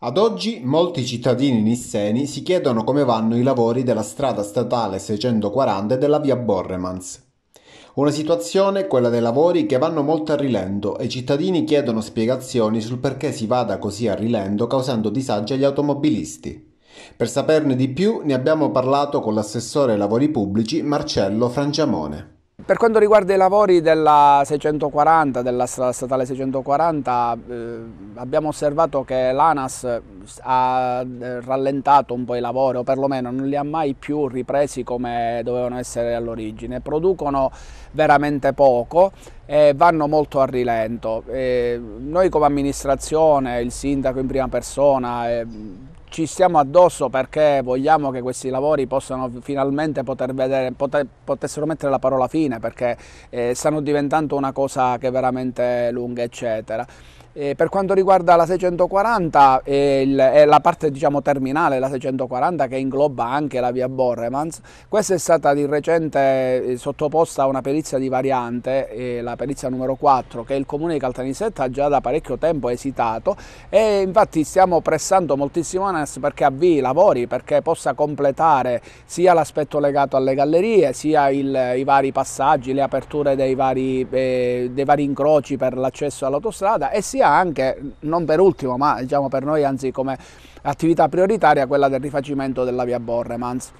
Ad oggi molti cittadini nisseni si chiedono come vanno i lavori della strada statale 640 e della via Borremans. Una situazione, quella dei lavori, che vanno molto a rilento e i cittadini chiedono spiegazioni sul perché si vada così a rilento causando disagi agli automobilisti. Per saperne di più ne abbiamo parlato con l'assessore ai lavori pubblici Marcello Frangiamone. Per quanto riguarda i lavori della 640, della statale 640, eh, abbiamo osservato che l'ANAS eh, ha eh, rallentato un po' i lavori, o perlomeno non li ha mai più ripresi come dovevano essere all'origine. Producono veramente poco, eh, vanno molto a rilento. Eh, noi come amministrazione, il sindaco in prima persona, eh, ci stiamo addosso perché vogliamo che questi lavori possano finalmente poter vedere, poter, potessero mettere la parola fine perché eh, stanno diventando una cosa che è veramente lunga eccetera. Eh, per quanto riguarda la 640 eh, il, è la parte diciamo, terminale, la 640 che ingloba anche la via Borremans, questa è stata di recente eh, sottoposta a una perizia di variante, eh, la perizia numero 4 che il comune di Caltanissetta ha già da parecchio tempo esitato e infatti stiamo pressando moltissimo ANAS perché avvii i lavori, perché possa completare sia l'aspetto legato alle gallerie, sia il, i vari passaggi, le aperture dei vari, eh, dei vari incroci per l'accesso all'autostrada e sia sia anche, non per ultimo, ma diciamo per noi anzi come attività prioritaria, quella del rifacimento della via Borremans.